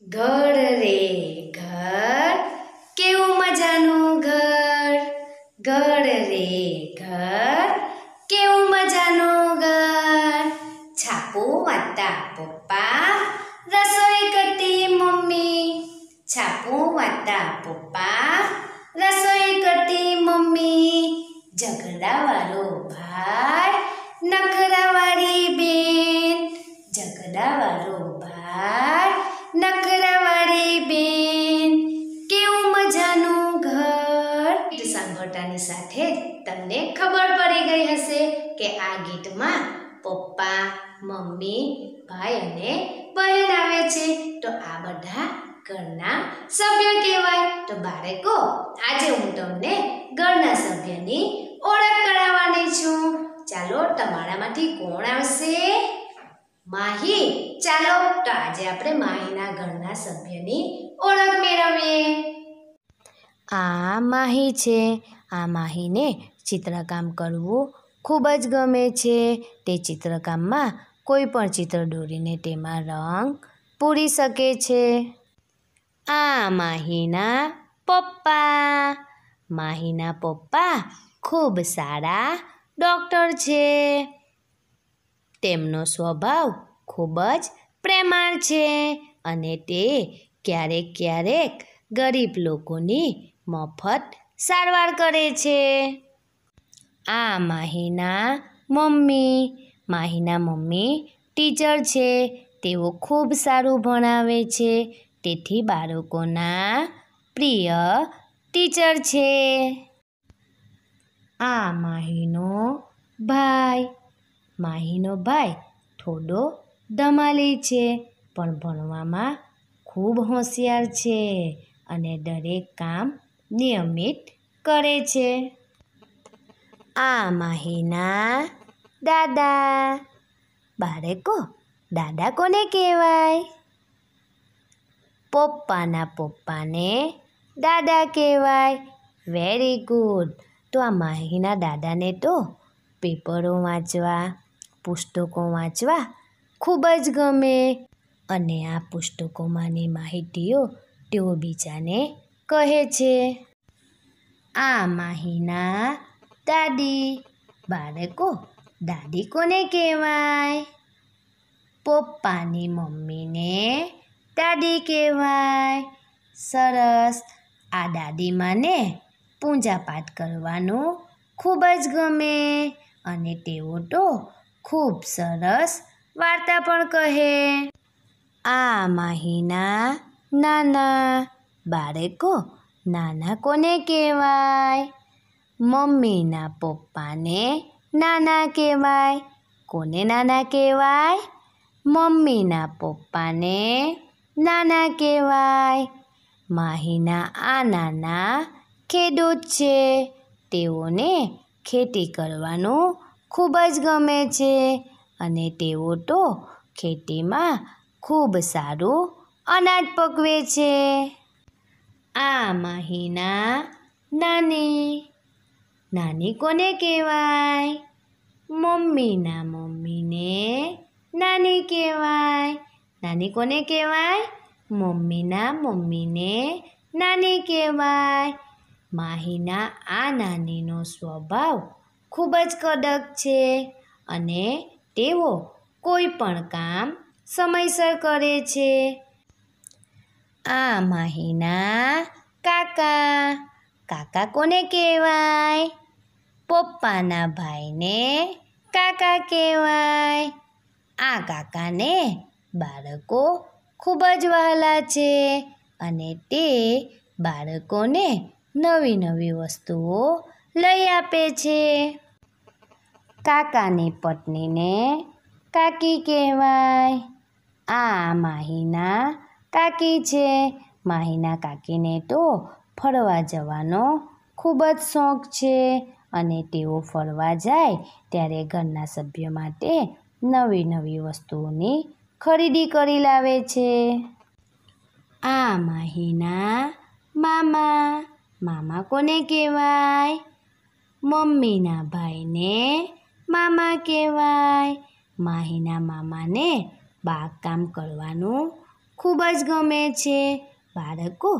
ઘર રે ઘર કેવું મજાનું ઘર ઘર રે ઘર કેવું મજાનું ઘર છાપો વાતા પપ્પા રસોઈ કરતી મમ્મી છાપો વાતા પપ્પા રસોઈ કરતી મમ્મી ઝઘડાવાળો ભાઈ નખ ગીતમાં પપ્પા મમ્મી ભાઈ અને બહેન આવે છે તો આ બધા ઘરના સભ્ય કહેવાય તો બાળકો આજે હું તમને ઘરના સભ્યની ઓળખ કરાવવાની છું ચાલો તમારામાંથી કોણ આવશે માહી ચાલો તો આજે આપણે માહીના ઘરના સભ્યની ઓળખ મેળવીએ આ માહી છે આ માહીને ચિત્રકામ કરવું ખૂબ જ ગમે છે તે ચિત્રકામમાં કોઈ પણ ચિત્ર દોરીને તેમાં રંગ પૂરી શકે છે આ માહીના પપ્પા માહીના પપ્પા ખૂબ સારા ડૉક્ટર છે તેમનો સ્વભાવ ખૂબ જ પ્રેમાળ છે અને તે ક્યારેક ક્યારેક ગરીબ લોકોની મફત સારવાર કરે છે આ માહીના મમ્મી માહીના મમ્મી ટીચર છે તેઓ ખૂબ સારું ભણાવે છે તેથી બાળકોના પ્રિય ટીચર છે આ માહીનો ભાઈ માહીનો ભાઈ થોડો ધમાલી છે પણ ભણવામાં ખૂબ હોશિયાર છે અને દરેક કામ નિયમિત કરે છે આ માહીના દાદા બાળકો દાદા કોને કહેવાય પપ્પાના પપ્પાને દાદા કહેવાય વેરી ગુડ તો આ માહીના દાદાને તો પેપરો વાંચવા પુસ્તકો વાંચવા ખૂબ જ ગમે અને આ પુસ્તકોમાંની માહિતીઓ તેઓ બીજાને કહે છે આ માહિના દાદી બાળકો દાદી કોને કહેવાય પપ્પાની મમ્મીને દાદી કહેવાય સરસ આ દાદી મને પૂજાપાઠ કરવાનું ખૂબ જ ગમે અને તેઓ તો ખૂબ સરસ વાર્તા પણ કહે આ માહીના નાના બાળકો નાના કોને કહેવાય મમ્મીના પપ્પાને નાના કહેવાય કોને નાના કહેવાય મમ્મીના પપ્પાને નાના કહેવાય માહીના આ નાના ખેડૂત છે તેઓને ખેતી કરવાનું ખૂબ જ ગમે છે અને તેઓ તો ખેતીમાં ખૂબ સારું અનાજ પકવે છે આ માહીના નાની નાની કોને કહેવાય મમ્મીના મમ્મીને નાની કહેવાય નાની કોને કહેવાય મમ્મીના મમ્મીને નાની કહેવાય માહીના આ નાનીનો સ્વભાવ ખૂબ જ કડક છે અને તેઓ કોઈ પણ કામ સમયસર કરે છે આ માહીના કાકા કાકા કોને કહેવાય પપ્પાના ભાઈને કાકા કહેવાય આ કાકાને બાળકો ખૂબ જ વહાલા છે અને તે બાળકોને નવી નવી વસ્તુઓ લઈ આપે છે કાકાની પત્નીને કાકી કહેવાય આ માહીના કાકી છે માહીના કાકીને તો ફરવા જવાનો ખૂબ જ શોખ છે અને તેઓ ફરવા જાય ત્યારે ઘરના સભ્ય માટે નવી નવી વસ્તુઓની ખરીદી કરી લાવે છે આ માહિના મામા મામા કોને કહેવાય મમ્મીના ભાઈને મામા કહેવાય માહીના મામાને બાગકામ કરવાનું ખૂબ જ ગમે છે બાળકો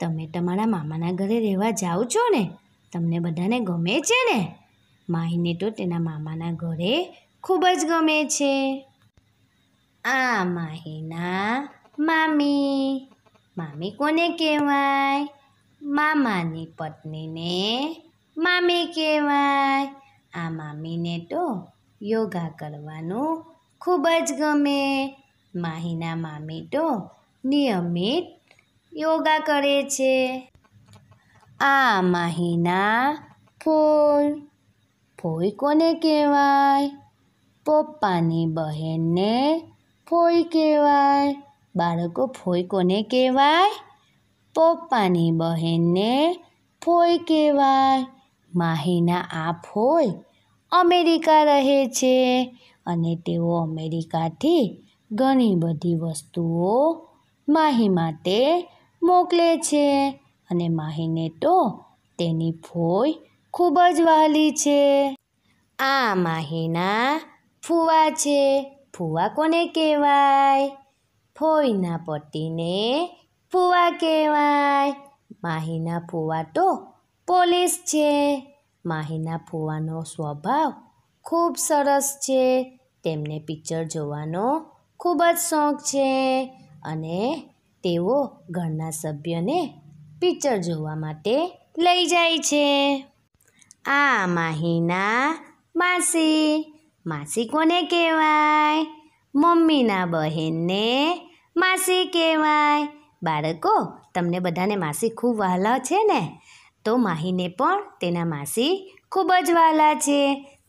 તમે તમારા મામાના ઘરે રહેવા જાઓ છો ને તમને બધાને ગમે છે ને માહીને તો તેના મામાના ઘરે ખૂબ જ ગમે છે આ માહીના મામી મામી કોને કહેવાય મામાની પત્નીને મામી કહેવાય આ મામીને તો યોગા કરવાનું ખૂબ જ ગમે માહીના મામી તો નિયમિત યોગા કરે છે આ માહિના ફોઈ ફોઈ કોને કહેવાય પપ્પાની બહેનને ફોઈ કહેવાય બાળકો ફોઈ કોને કહેવાય પપ્પાની બહેનને ફોઈ કહેવાય માહીના આ ફોઈ અમેરિકા રહે છે અને તેઓ અમેરિકાથી ઘણી બધી વસ્તુઓ માહી માટે મોકલે છે અને માહીને તો તેની ફોઈ ખૂબ જ વહાલી છે આ માહીના ફુવા છે ફુવા કોને કહેવાય ફોઈના પતિને ફુવા કહેવાય માહીના ફુવા તો પોલીસ છે માહીના ફુવાનો સ્વભાવ ખૂબ સરસ છે તેમને પિક્ચર જોવાનો ખૂબ જ શોખ છે અને તેઓ ઘરના સભ્યને પિક્ચર જોવા માટે લઈ જાય છે આ માહીના માસી માસી કોને કહેવાય મમ્મીના બહેનને માસી કહેવાય બાળકો તમને બધાને માસી ખૂબ વહાલા છે ને તો માહીને પણ તેના માસી ખૂબ જ વહાલા છે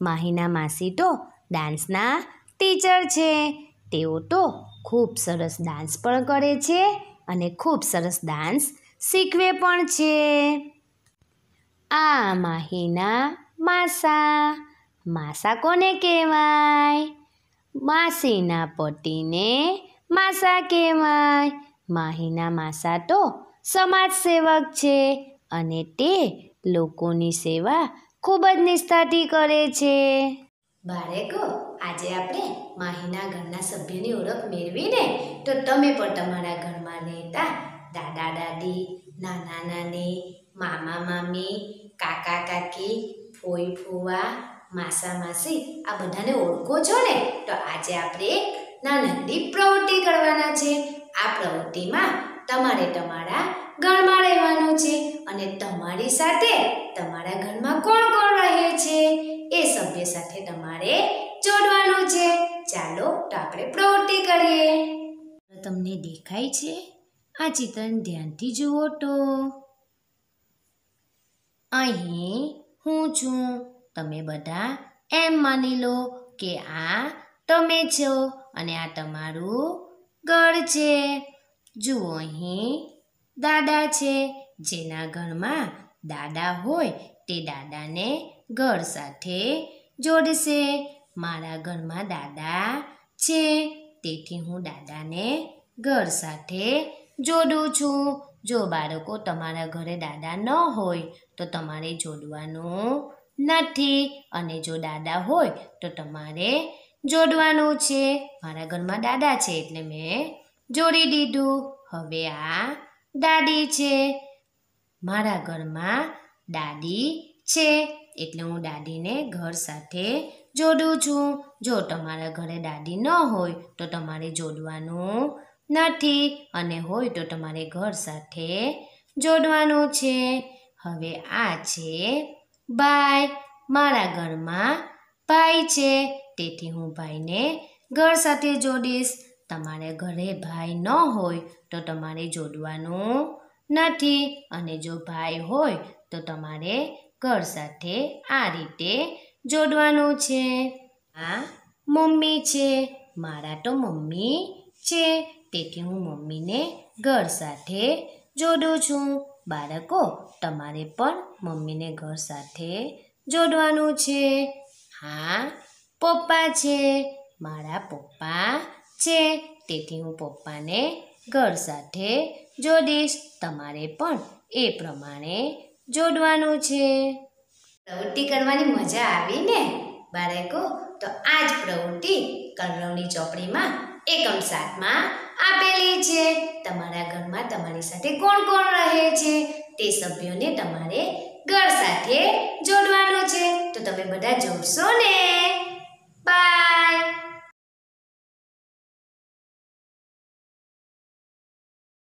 માહીના માસી તો ડાન્સના ટીચર છે તેઓ તો ખૂબ સરસ ડાન્સ પણ કરે છે અને ખૂબ સરસ ડાન્સ શીખવે પણ છે આ માહીના માસા માસા કોને કહેવાય માસીના પતિને માસા કહેવાય માહીના માસા તો સમાજ સેવક છે અને તે લોકોની સેવા ખૂબ જ નિષ્ઠાથી કરે છે બાળકો આજે આપણે માહીના ઘરના સભ્યની ઓળખ મેળવીને તો તમે પણ તમારા ઘરમાં રહેતા દાદા દાદી નાના નાની મામા મામી કાકા કાકી ફોઈ ફુવા માસા માસી આ બધાને ઓળખો છો ને તો આજે આપણે એક નાનકડી પ્રવૃત્તિ કરવાના છે આ પ્રવૃત્તિમાં તમારે તમારા ઘરમાં રહેવાનું છે અને તમારી સાથે તમારા ઘરમાં કોણ કોણ રહે છે એ સભ્ય સાથે તમારે જોડવાનું છે ચાલો તો આપણે પ્રવૃત્તિ કરીએ તમને દેખાય છે આ ચિત્રને ધ્યાનથી જુઓ તો અહીં હું છું તમે બધા એમ માની લો કે આ તમે છો અને આ તમારું ઘર છે જુઓ અહીં દાદા છે જેના ઘરમાં દાદા હોય તે દાદાને ઘર સાથે જોડશે મારા ઘરમાં દાદા છે તેથી હું દાદાને ઘર સાથે જોડું છું જો બાળકો તમારા ઘરે દાદા ન હોય તો તમારે જોડવાનું નથી અને જો દાદા હોય તો તમારે જોડવાનું છે મારા ઘરમાં દાદા છે એટલે મેં જોડી દીધું હવે આ દાદી છે મારા ઘરમાં દાદી છે એટલે હું દાદીને ઘર સાથે જોડું છું જો તમારા ઘરે દાદી ન હોય તો તમારે જોડવાનું નથી અને હોય તો તમારે ઘર સાથે જોડવાનું છે હવે આ છે ભાઈ મારા ઘરમાં ભાઈ છે તેથી હું ભાઈને ઘર સાથે જોડીશ તમારે ઘરે ભાઈ ન હોય તો તમારે જોડવાનું નથી અને જો ભાઈ હોય તો તમારે ઘર સાથે આ રીતે જોડવાનું છે આ મમ્મી છે મારા તો મમ્મી છે તેથી હું મમ્મીને ઘર સાથે જોડું છું બાળકો તમારે પણ મમ્મીને ઘર સાથે જોડવાનું છે હા પપ્પા છે મારા પપ્પા છે તેથી હું પપ્પાને ઘર સાથે જોડીશ તમારે પણ એ પ્રમાણે જોડવાનું છે પ્રવૃત્તિ કરવાની મજા આવી ને બાળકો તો આ જ પ્રવૃત્તિ કર્ણવની ચોપડીમાં એકમ સાતમાં આપેલી છે તમારા ઘરમાં તમારી સાથે કોણ કોણ રહે છે તે સભ્યોને તમારે ઘર સાથે જોડવાનું છે તો તમે બધા જોડશો ને બાય